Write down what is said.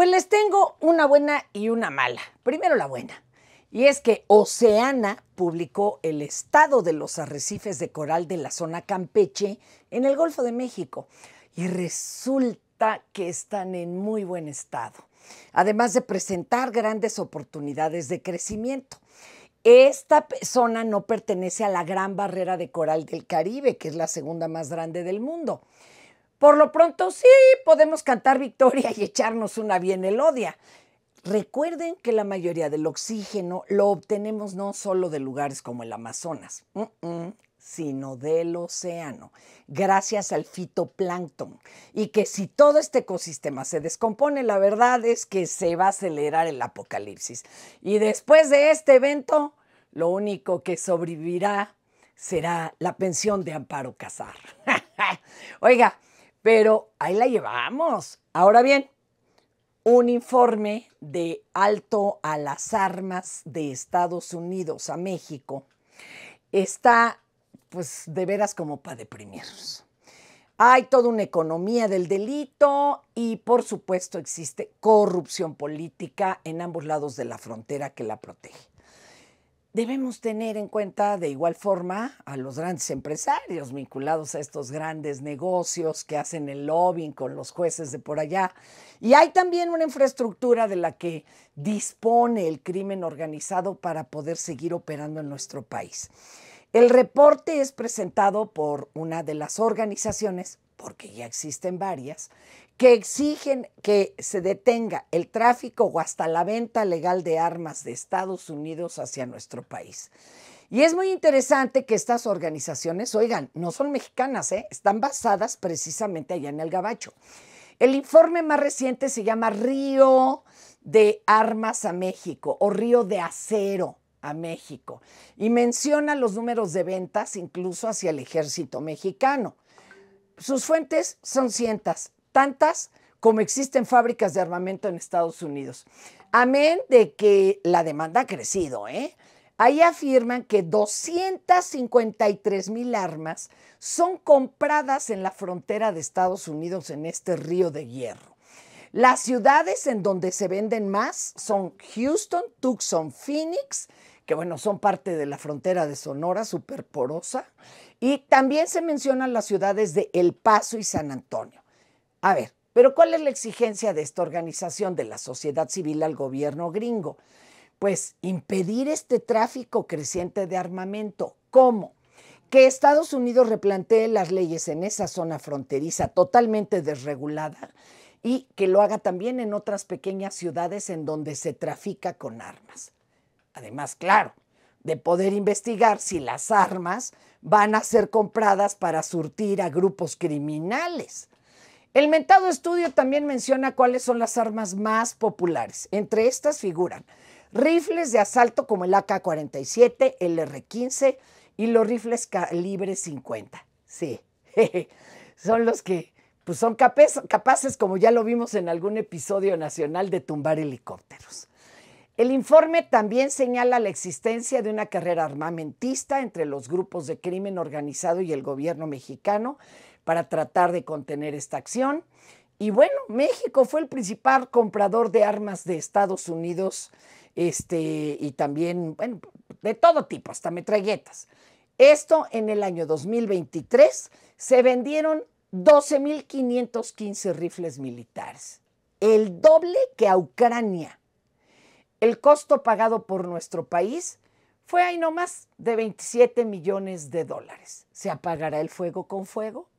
Pues les tengo una buena y una mala. Primero la buena. Y es que Oceana publicó el estado de los arrecifes de coral de la zona Campeche en el Golfo de México. Y resulta que están en muy buen estado. Además de presentar grandes oportunidades de crecimiento. Esta zona no pertenece a la gran barrera de coral del Caribe, que es la segunda más grande del mundo. Por lo pronto sí podemos cantar victoria y echarnos una bien elodia. Recuerden que la mayoría del oxígeno lo obtenemos no solo de lugares como el Amazonas, sino del océano, gracias al fitoplancton. Y que si todo este ecosistema se descompone, la verdad es que se va a acelerar el apocalipsis. Y después de este evento, lo único que sobrevivirá será la pensión de Amparo Casar. Oiga, pero ahí la llevamos. Ahora bien, un informe de alto a las armas de Estados Unidos a México está, pues, de veras como para deprimirnos. Hay toda una economía del delito y por supuesto existe corrupción política en ambos lados de la frontera que la protege. Debemos tener en cuenta de igual forma a los grandes empresarios vinculados a estos grandes negocios que hacen el lobbying con los jueces de por allá. Y hay también una infraestructura de la que dispone el crimen organizado para poder seguir operando en nuestro país. El reporte es presentado por una de las organizaciones porque ya existen varias, que exigen que se detenga el tráfico o hasta la venta legal de armas de Estados Unidos hacia nuestro país. Y es muy interesante que estas organizaciones, oigan, no son mexicanas, ¿eh? están basadas precisamente allá en el Gabacho. El informe más reciente se llama Río de Armas a México o Río de Acero a México y menciona los números de ventas incluso hacia el ejército mexicano. Sus fuentes son cientas, tantas como existen fábricas de armamento en Estados Unidos. Amén de que la demanda ha crecido, ¿eh? Ahí afirman que 253 mil armas son compradas en la frontera de Estados Unidos en este río de hierro. Las ciudades en donde se venden más son Houston, Tucson, Phoenix, que bueno, son parte de la frontera de Sonora, superporosa. Y también se mencionan las ciudades de El Paso y San Antonio. A ver, pero ¿cuál es la exigencia de esta organización de la sociedad civil al gobierno gringo? Pues impedir este tráfico creciente de armamento. ¿Cómo? Que Estados Unidos replantee las leyes en esa zona fronteriza totalmente desregulada y que lo haga también en otras pequeñas ciudades en donde se trafica con armas además, claro, de poder investigar si las armas van a ser compradas para surtir a grupos criminales. El mentado estudio también menciona cuáles son las armas más populares. Entre estas figuran rifles de asalto como el AK-47, el R-15 y los rifles calibre 50. Sí, son los que pues, son capaces, como ya lo vimos en algún episodio nacional, de tumbar helicópteros. El informe también señala la existencia de una carrera armamentista entre los grupos de crimen organizado y el gobierno mexicano para tratar de contener esta acción. Y bueno, México fue el principal comprador de armas de Estados Unidos este, y también, bueno, de todo tipo, hasta metralletas. Esto en el año 2023 se vendieron 12.515 rifles militares, el doble que a Ucrania el costo pagado por nuestro país fue ahí más de 27 millones de dólares. ¿Se apagará el fuego con fuego?